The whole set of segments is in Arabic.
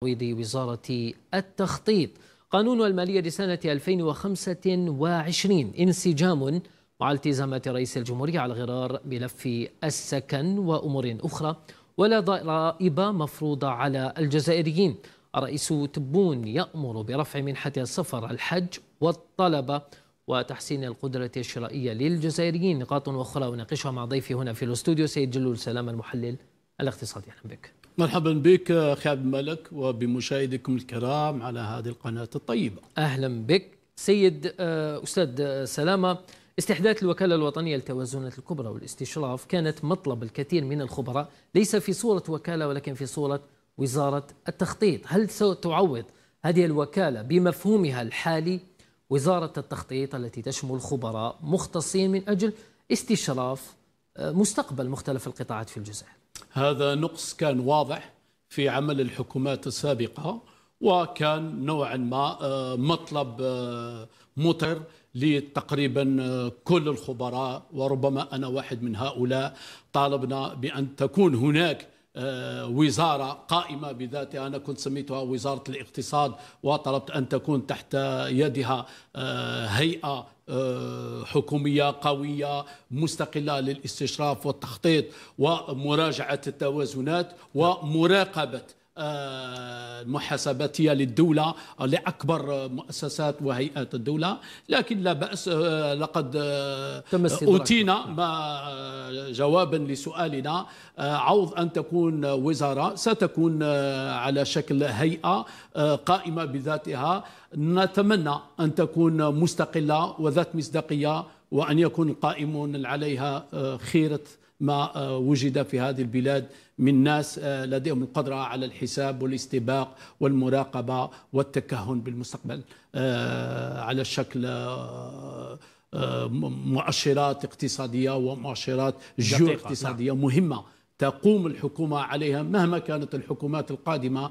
تعويض وزارة التخطيط قانون المالية لسنة 2025 انسجام مع التزامات رئيس الجمهورية على غرار ملف السكن وأمور أخرى ولا ضرائب مفروضة على الجزائريين الرئيس تبون يأمر برفع منحة السفر الحج والطلبة وتحسين القدرة الشرائية للجزائريين نقاط أخرى وناقشها مع ضيفي هنا في الاستوديو سيد جلول سلام المحلل الاقتصادي أهلا بك مرحبا بك اخي عبد الملك وبمشاهديكم الكرام على هذه القناه الطيبه. اهلا بك سيد آه، استاذ سلامه استحداث الوكاله الوطنيه للتوازنات الكبرى والاستشراف كانت مطلب الكثير من الخبراء ليس في صوره وكاله ولكن في صوره وزاره التخطيط، هل ستعوض هذه الوكاله بمفهومها الحالي وزاره التخطيط التي تشمل خبراء مختصين من اجل استشراف آه، مستقبل مختلف القطاعات في الجزائر؟ هذا نقص كان واضح في عمل الحكومات السابقه وكان نوعا ما آه، مطلب آه، مطر لتقريبا آه، كل الخبراء وربما انا واحد من هؤلاء طالبنا بان تكون هناك وزارة قائمة بذاتها أنا كنت سميتها وزارة الاقتصاد وطلبت أن تكون تحت يدها هيئة حكوميه قويه مستقله للاستشراف والتخطيط ومراجعه التوازنات ومراقبه المحاسباتية آه، للدولة لأكبر مؤسسات وهيئات الدولة لكن لا بأس آه، لقد آه، أوتينا ما جوابا لسؤالنا عوض أن تكون وزارة ستكون على شكل هيئة قائمة بذاتها نتمنى أن تكون مستقلة وذات مصداقية وأن يكون قائمون عليها خيرة ما آه، وجد في هذه البلاد من ناس آه، لديهم القدرة على الحساب والاستباق والمراقبة والتكهن بالمستقبل آه، على شكل مؤشرات اقتصادية ومؤشرات جيو اقتصادية نعم. مهمة تقوم الحكومة عليها مهما كانت الحكومات القادمة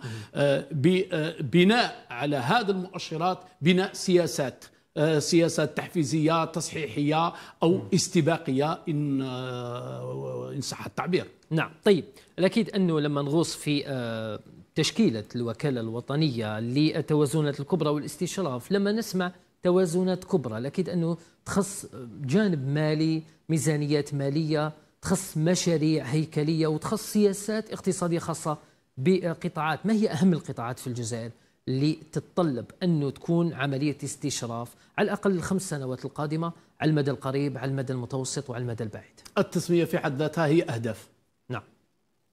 ببناء على هذه المؤشرات بناء سياسات آه، سياسات تحفيزية تصحيحية أو استباقية إن آه، إن صح التعبير نعم طيب الأكيد أنه لما نغوص في آه، تشكيلة الوكالة الوطنية للتوازنات الكبرى والاستشراف لما نسمع توازنات كبرى الأكيد أنه تخص جانب مالي ميزانيات مالية تخص مشاريع هيكلية وتخص سياسات اقتصادية خاصة بقطاعات ما هي أهم القطاعات في الجزائر اللي تتطلب أنه تكون عملية استشراف على الأقل الخمس سنوات القادمة على المدى القريب على المدى المتوسط وعلى المدى البعيد التسمية في حد ذاتها هي أهداف نعم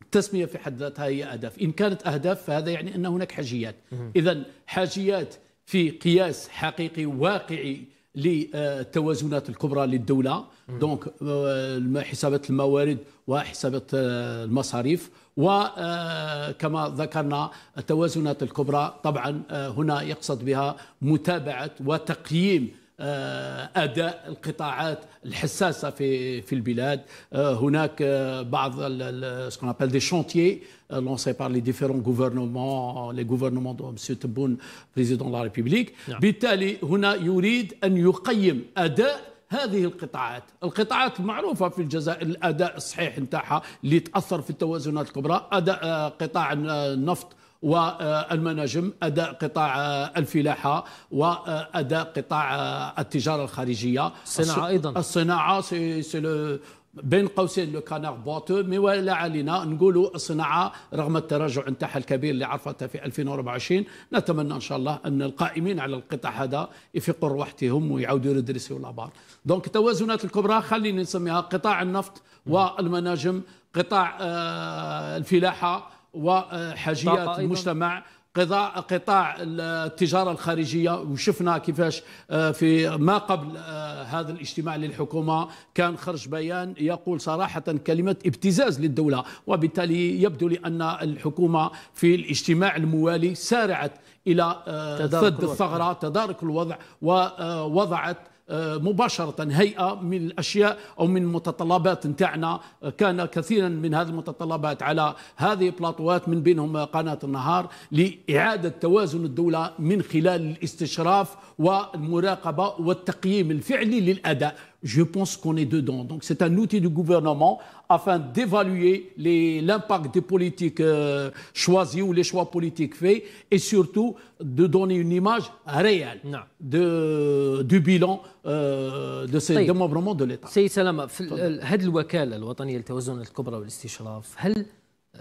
التسمية في حد ذاتها هي أهداف إن كانت أهداف فهذا يعني أن هناك حاجيات إذا حاجيات في قياس حقيقي واقعي للتوازنات الكبرى للدوله دونك آه، حسابات الموارد وحسابات آه، المصاريف وكما آه، ذكرنا التوازنات الكبرى طبعا هنا يقصد بها متابعه وتقييم آه، اداء القطاعات الحساسه في في البلاد آه، هناك آه، بعض سكون ابل دي شونتيي لونسي بار لي ديفيرون غوفرنمون لي غوفرنمون دو مسيو تبون بريزيدون لا de بالتالي هنا يريد ان يقيم اداء هذه القطاعات القطاعات المعروفة في الجزائر الأداء الصحيح نتاعها اللي تأثر في التوازنات الكبرى أداء قطاع النفط والمناجم اداء قطاع الفلاحه واداء قطاع التجاره الخارجيه الصناعه ايضا الصناعه سي سي بين قوسين لو كانار بوتو مي ولا علينا نقولوا الصناعه رغم التراجع نتاعها الكبير اللي عرفته في 2024 نتمنى ان شاء الله ان القائمين على القطاع هذا يفيقوا روحتهم ويعاودوا يدرسوا لابار دونك التوازنات الكبرى خليني نسميها قطاع النفط والمناجم قطاع آه، الفلاحه وحاجيات المجتمع قطاع قطاع التجاره الخارجيه وشفنا كيفاش آه، في ما قبل آه، هذا الاجتماع للحكومه كان خرج بيان يقول صراحه كلمه ابتزاز للدوله وبالتالي يبدو لي ان الحكومه في الاجتماع الموالي سارعت الى آه، سد الثغره تدارك الوضع ووضعت مباشرة هيئة من الأشياء أو من متطلبات نتاعنا كان كثيرا من هذه المتطلبات على هذه البلاطوات من بينهم قناة النهار لإعادة توازن الدولة من خلال الاستشراف والمراقبة والتقييم الفعلي للأداء je pense qu'on est dedans. Donc c'est un outil du gouvernement afin d'évaluer l'impact des politiques euh, choisies ou les choix politiques faits et surtout de donner une image réelle de, du bilan euh, de ces طيب. de l'État. سيد سلامة في هذه est ce للتوازن الكبرى والاستشراف هل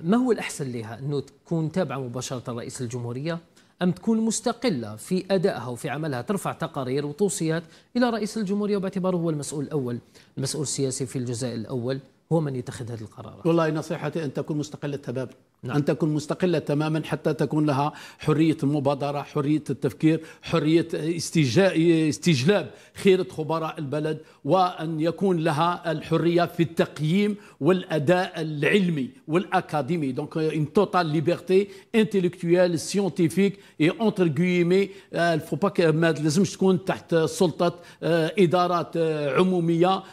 ما هو الأحسن لها la تكون تابعة مباشرة رئيس الجمهورية أم تكون مستقلة في أدائها وفي عملها ترفع تقارير وتوصيات إلى رئيس الجمهورية باعتباره هو المسؤول الأول المسؤول السياسي في الجزائر الأول هو من يتخذ هذه القرارات والله نصيحتي أن تكون مستقلة تماما نعم. أن تكون مستقلة تماما حتى تكون لها حرية المبادرة حرية التفكير حرية استجلاب خيرة خبراء البلد وأن يكون لها الحرية في التقييم والأداء العلمي والأكاديمي دونك ان توتال ليبرتي انتلكتويال سيونتيفيك اي اونتر guillemets الفو با ما لازمش تكون تحت سلطة euh, إدارات euh, عمومية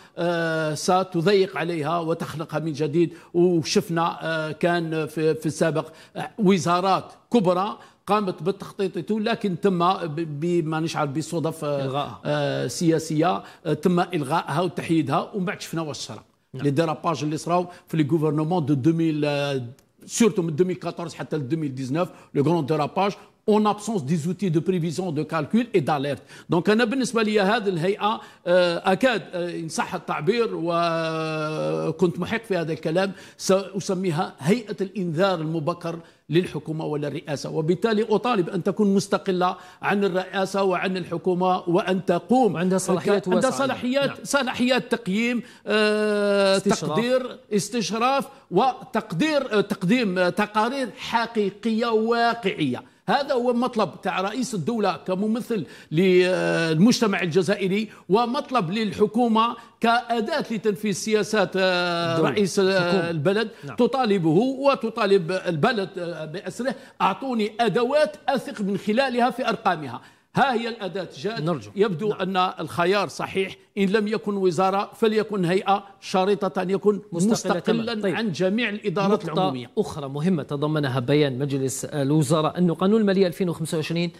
ستضيق euh, عليها وتخلقها من جديد وشفنا كان في في السابق وزارات كبرى قامت بالتخطيط لكن تم بما نشعر بصدف آه، إلغاء. آه، سياسيه آه، تم الغائها وتحييدها ومن بعد شفنا واش صرا لي نعم. ديراباج اللي صراو في لي غوفرنمون دو 2000 سورتو من 2014 حتى 2019 لو غران ديراباج اون ابسونس دي زوتي دو بريفيزيون دو كالكول اي داليرت دونك انا بالنسبه لي هذه الهيئه اكاد ان صح التعبير وكنت محق في هذا الكلام ساسميها هيئه الانذار المبكر للحكومه ولا الرئاسه وبالتالي اطالب ان تكون مستقله عن الرئاسه وعن الحكومه وان تقوم وعندها صلاحيات عندها صلاحيات نعم. صلاحيات تقييم استشراف. تقدير استشراف وتقدير تقديم تقارير حقيقيه واقعيه هذا هو مطلب تاع رئيس الدولة كممثل للمجتمع الجزائري ومطلب للحكومة كأداة لتنفيذ سياسات آه، رئيس آه، البلد نعم. تطالبه وتطالب البلد آه، بأسره أعطوني أدوات أثق من خلالها في أرقامها ها هي الأداة جاءت نرجو. يبدو نعم. أن الخيار صحيح إن لم يكن وزارة فليكن هيئة شريطة أن يكون مستقلة مستقلا طيب. عن جميع الإدارات نقطة العمومية أخرى مهمة تضمنها بيان مجلس الوزراء أن قانون المالية 2025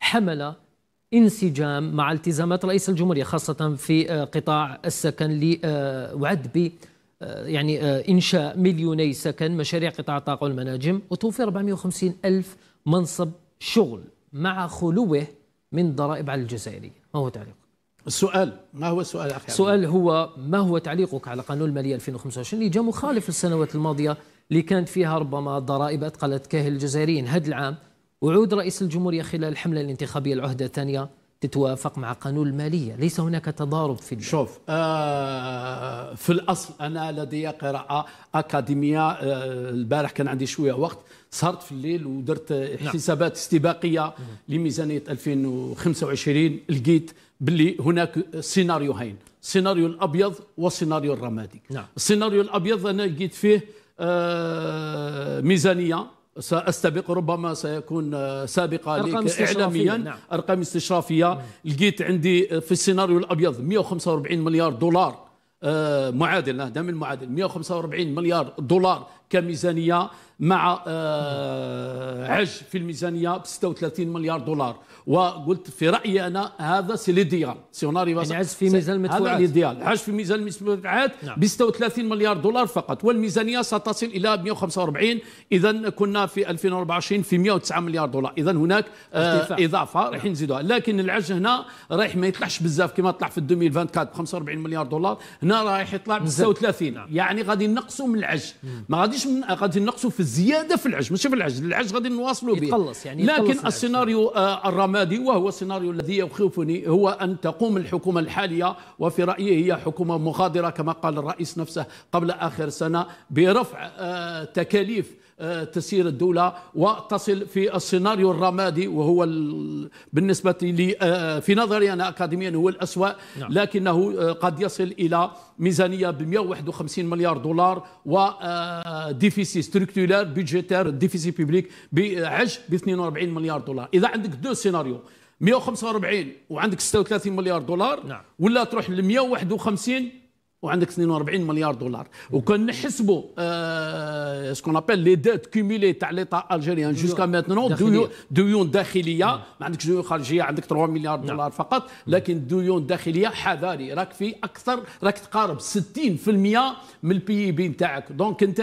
حمل انسجام مع التزامات رئيس الجمهورية خاصة في آه، قطاع السكن لوعد ب آه، يعني آه، إنشاء مليوني سكن مشاريع قطاع الطاقة والمناجم وتوفير 450 ألف منصب شغل مع خلوه من ضرائب على الجزائري ما هو تعليقك السؤال ما هو السؤال أخي السؤال هو ما هو تعليقك على قانون المالية 2025 اللي جاء مخالف للسنوات الماضية اللي كانت فيها ربما ضرائب أثقلت كاهل الجزائريين هذا العام وعود رئيس الجمهورية خلال الحملة الانتخابية العهدة الثانية تتوافق مع قانون المالية ليس هناك تضارب في شوف آه في الأصل أنا لدي قراءة أكاديمية آه البارح كان عندي شوية وقت سهرت في الليل ودرت نعم. حسابات استباقية لميزانية 2025 لقيت باللي هناك سيناريوهين السيناريو الأبيض والسيناريو الرمادي نعم. السيناريو الأبيض أنا لقيت فيه آه ميزانية ساستبق ربما سيكون آه، سابقا لك اعلاميا نعم. ارقام استشرافيه مم. لقيت عندي في السيناريو الابيض 145 مليار دولار آه، معادل هذا آه، من المعادل 145 مليار دولار كميزانيه مع آه، عج في الميزانيه ب 36 مليار دولار وقلت في رايي انا هذا سي ليديال سي يعني عج في ميزان المدفوعات هذا ليديال عج في ميزان المدفوعات نعم. ب 36 مليار دولار فقط والميزانيه ستصل الى 145 اذا كنا في 2024 في 109 مليار دولار اذا هناك آه، ارتفاع. اضافه راح نعم. نزيدوها لكن العج هنا رايح ما يطلعش بزاف كما طلع في 2024 ب 45 مليار دولار هنا رايح يطلع ب 36 نعم. يعني غادي نقصوا من العج ما غاديش غادي نقصوا في زياده في العجز ماشي في العجز العجز غادي نواصلوا به يتقلص يعني يتقلص لكن السيناريو آه الرمادي وهو السيناريو الذي يخوفني هو ان تقوم الحكومه الحاليه وفي رايي هي حكومه مغادره كما قال الرئيس نفسه قبل اخر سنه برفع آه تكاليف آه، تسير الدولة وتصل في السيناريو الرمادي وهو بالنسبة لي آه، في نظري أنا أكاديميا هو الأسوأ نعم. لكنه آه، قد يصل إلى ميزانية ب 151 مليار دولار وديفيسي ستركتورال بيجيتير ديفيسي بيبليك بعج ب 42 مليار دولار إذا عندك دو سيناريو 145 وعندك 36 مليار دولار نعم. ولا تروح ل 151 وعندك 42 مليار دولار وكان نحسبوا آه سكون ابل لي ديت كوميلي تاع ليطا الجيريان جوسكا ميتنون ديون, ديون داخليه نعم. ما عندكش ديون خارجيه عندك 3 مليار نعم. دولار فقط لكن ديون داخليه حذاري راك في اكثر راك تقارب 60% من البي بي نتاعك دونك انت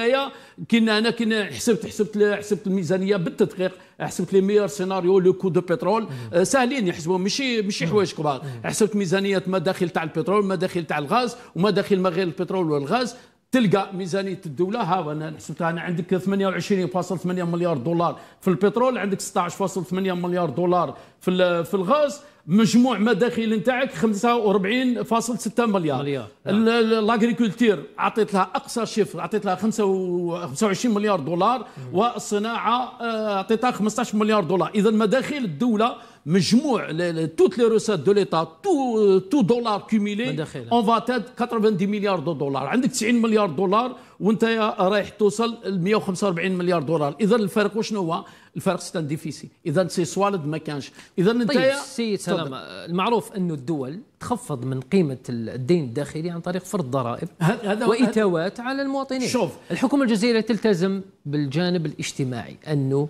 كنا انا كنا حسبت حسبت حسبت الميزانيه بالتدقيق حسبت لي ميور سيناريو لو كو دو بترول أه، ساهلين يحسبوا ماشي ماشي حوايج كبار حسبت ميزانيه مداخل تاع البترول مداخل تاع الغاز ومداخل ما غير البترول والغاز تلقى ميزانيه الدوله ها انا حسبتها انا عندك 28.8 مليار دولار في البترول عندك 16.8 مليار دولار في في الغاز مجموع مداخيل نتاعك 45.6 مليار, مليار. نعم. لاغريكولتير عطيت لها اقصى شفر عطيت لها 25 مليار دولار نعم. والصناعه آه، عطيتها 15 مليار دولار اذا مداخيل الدوله مجموع توت لي روسيت دو ليتا تو تو دولار كوميلي اون فاتاد 90 مليار دو دولار عندك 90 مليار دولار وانت رايح توصل ل 145 مليار دولار اذا الفرق وشنو هو الفرق ان ديفيسي اذا سي سوالد ما كانش اذا انت طيب سي سلام المعروف انه الدول تخفض من قيمه الدين الداخلي عن طريق فرض ضرائب هذا وايتاوات على المواطنين شوف الحكومه الجزائريه تلتزم بالجانب الاجتماعي انه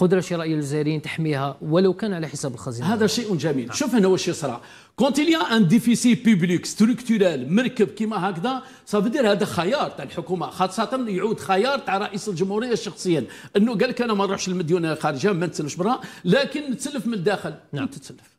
قدره شرائيه للجزائريين تحميها ولو كان على حساب الخزينه هذا شيء جميل نعم. شوف هنا واش يصرى كونت اليا ان ديفيسي بيبليك ستركتورال مركب كيما هكذا صافدير هذا خيار تاع الحكومه خاصه يعود خيار تاع رئيس الجمهوريه شخصيا انه قال لك انا ما نروحش للمديونه الخارجيه ما نتسلفش برا لكن نتسلف من الداخل نعم تتسلف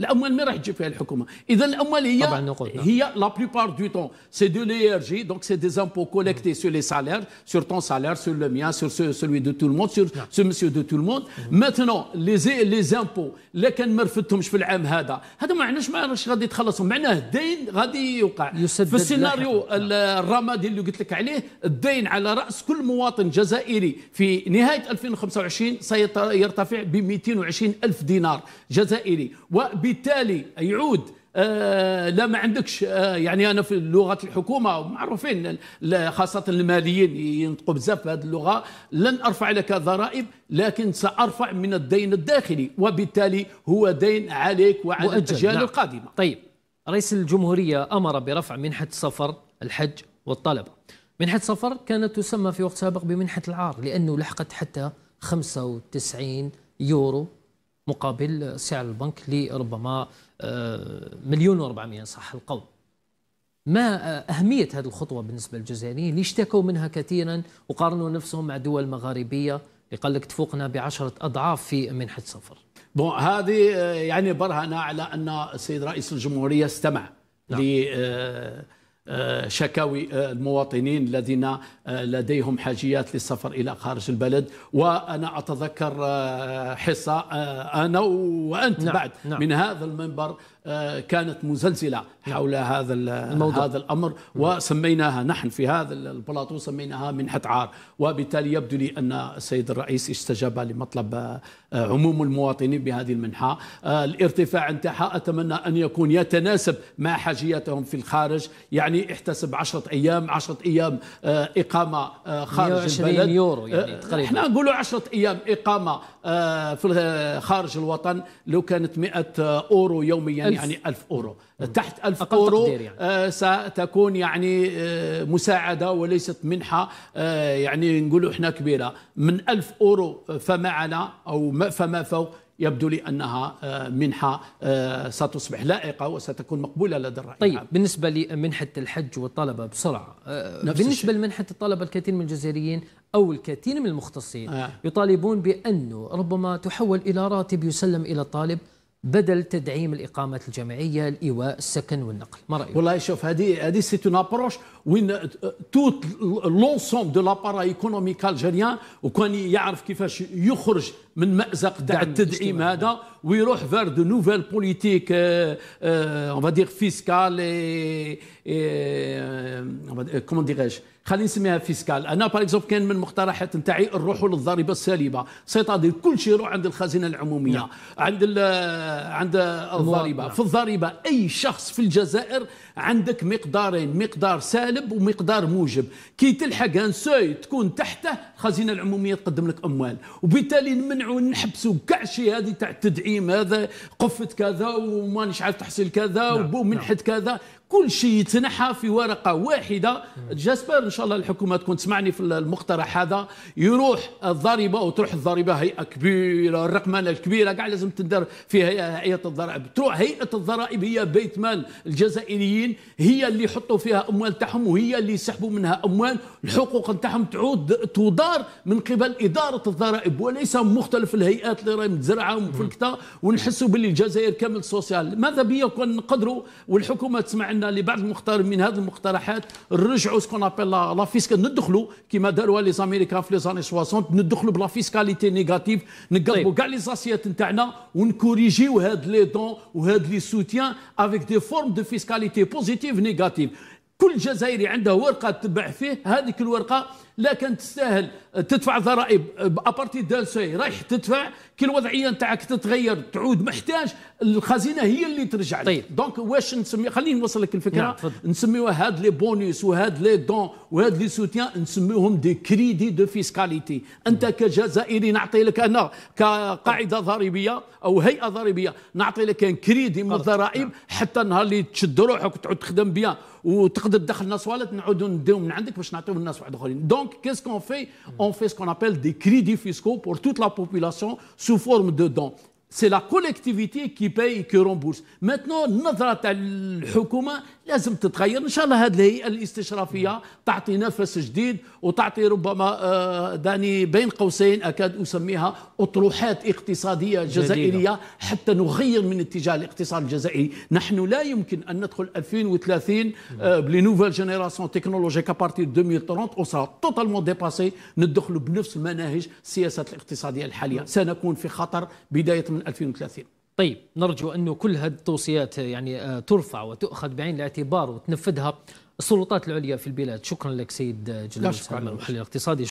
الاموال ما راح تجي فيها الحكومه اذا الاموال هي نعم. هي لا بلوبار دو طون سي دو لي ار جي دونك سي دي امبو كوليكتي سو لي سالير سور طون سالير سور لو ميان سور سولوي دو تو الموند سور سو مسيو دو تو الموند ميتنو لي زي لي امبو لا كان ما رفدتهمش في العام هذا هذا ما معناش ما راش غادي تخلصهم معناه الدين غادي يوقع في السيناريو الرمادي اللي قلت لك عليه الدين على راس كل مواطن جزائري في نهايه 2025 سيرتفع ب 220 الف دينار جزائري وب بالتالي يعود آه، لا ما عندكش آه، يعني انا في لغه الحكومه معروفين خاصه الماليين ينطقوا بزاف في هذه اللغه لن ارفع لك ضرائب لكن سارفع من الدين الداخلي وبالتالي هو دين عليك وعلى الاجيال نعم. القادمه. طيب رئيس الجمهوريه امر برفع منحه السفر الحج والطلبه. منحه السفر كانت تسمى في وقت سابق بمنحه العار لانه لحقت حتى 95 يورو مقابل سعر البنك لربما آه، مليون و400 صح القول ما آه، أهمية هذه الخطوة بالنسبة للجزائريين اللي اشتكوا منها كثيرا وقارنوا نفسهم مع دول مغاربية اللي قال لك تفوقنا بعشرة أضعاف في منحة سفر بون هذه آه، يعني برهنة على أن السيد رئيس الجمهورية استمع نعم. آه، شكاوي آه، المواطنين الذين آه، لديهم حاجيات للسفر إلى خارج البلد وأنا أتذكر حصة أنا وأنت نعم بعد نعم من هذا المنبر آه، كانت مزلزله نعم. حول هذا الموضوع. هذا الامر وسميناها نحن في هذا البلاطو سميناها منحه عار وبالتالي يبدو لي ان السيد الرئيس استجاب لمطلب آه، عموم المواطنين بهذه المنحه آه، الارتفاع نتاعها اتمنى ان يكون يتناسب مع حاجياتهم في الخارج يعني احتسب 10 ايام 10 يعني ايام اقامه خارج البلد يورو يعني تقريبا احنا نقولوا 10 ايام اقامه في خارج الوطن لو كانت 100 اورو يوميا يعني 1000 أورو مم. تحت 1000 أورو يعني. آه ستكون يعني آه مساعدة وليست منحة آه يعني نقولوا إحنا كبيرة من 1000 أورو فما على أو فما فوق يبدو لي انها آه، منحه آه، ستصبح لائقه وستكون مقبوله لدى الرأي طيب العام. بالنسبه لمنحه الحج والطلبه بسرعه آه، بالنسبه لمنحه الطلبه الكثير من الجزائريين او الكثير من المختصين آه. يطالبون بانه ربما تحول الى راتب يسلم الى الطالب بدل تدعيم الاقامات الجماعيه الايواء السكن والنقل ما رايك والله شوف هذه هذه سي اون ابروش وين توت لونسوم دو لاباراي ايكونوميك الجيريان وكان يعرف كيفاش يخرج من مازق تاع التدعيم هذا ويروح فير دو نوفيل بوليتيك اون فادير فيسكال كومون ديغاج خلينا نسميها فيسكال انا باغ اكزومبل كان من مقترحات نتاعي نروحوا للضريبه السالبه سيتادير كل شيء يروح عند الخزينه العموميه نعم. عند عند الضريبه نعم. في الضريبه اي شخص في الجزائر عندك مقدارين مقدار سالب ومقدار موجب كي تلحق ان سوي تكون تحته الخزينه العموميه تقدم لك اموال وبالتالي نمنع نمنعوا نحبسوا كاع شيء هذه تاع التدعيم هذا قفه كذا ومانيش عارف تحصيل كذا نعم. ومنحه نعم. كذا كل شيء يتنحى في ورقه واحده جاسبر ان شاء الله الحكومه تكون تسمعني في المقترح هذا يروح الضريبه وتروح الضريبه هيئه كبيره الرقمنه الكبيره كاع لازم تندر في هيئه الضرائب تروح هيئه الضرائب هي بيت مال الجزائريين هي اللي يحطوا فيها اموال تاعهم وهي اللي يسحبوا منها اموال الحقوق تاعهم تعود تدار من قبل اداره الضرائب وليس مختلف الهيئات اللي راهي متزرعه ومفلكته ونحسوا باللي الجزائر كامل سوسيال ماذا بيا كون نقدروا والحكومه تسمعني ان لبعض المختار من هذه المقترحات نرجعوا سكون ابيل لا فيسكال ندخلوا كما داروها لي زاميريكان في لي زاني 60 ندخلوا بلا فيسكاليتي نيجاتيف نقلبوا طيب. كاع لي زاسيات نتاعنا ونكوريجيو هاد لي دون وهاد لي سوتيان افيك دي فورم دو فيسكاليتي بوزيتيف نيجاتيف كل جزائري عنده ورقه تبع فيه هذيك الورقه لا كانت تستاهل تدفع ضرائب ابارتي دال سي رايح تدفع كي الوضعيه نتاعك تتغير تعود محتاج الخزينه هي اللي ترجع لك طيب. دونك واش نسمي خليني نوصل لك الفكره نعم. نسميوها هاد لي بونيس وهاد لي دون وهاد لي سوتيان نسميوهم دي كريدي دو فيسكاليتي انت كجزائري نعطي لك انا كقاعده ضريبيه او هيئه ضريبيه نعطي لك كريدي من الضرائب نعم. حتى النهار اللي تشد روحك وتعود تخدم بيان وتقدر تدخل ناس والد نعودوا نديهم من عندك باش نعطيهم الناس واحد اخرين دونك Donc, qu'est-ce qu'on fait On fait ce qu'on appelle des crédits fiscaux pour toute la population sous forme de dons. C'est la collectivité qui paye et qui rembourse. Maintenant, notre لازم تتغير ان شاء الله هذه الهيئه الاستشرافيه تعطي نفس جديد وتعطي ربما آه، داني بين قوسين اكاد اسميها اطروحات اقتصاديه جزائريه جديدة. حتى نغير من اتجاه الاقتصاد الجزائري نحن لا يمكن ان ندخل 2030 آه، بلي نوفيل جينيراسيون تكنولوجيك ابارتي 2030 اون سا توتالمون ديباسي ندخلوا بنفس مناهج السياسات الاقتصاديه الحاليه نعم. سنكون في خطر بدايه من 2030 طيب نرجو أنه كل هذه التوصيات يعني آه، ترفع وتؤخذ بعين الاعتبار وتنفذها السلطات العليا في البلاد شكرا لك سيد آه، جلال المحلل الاقتصادي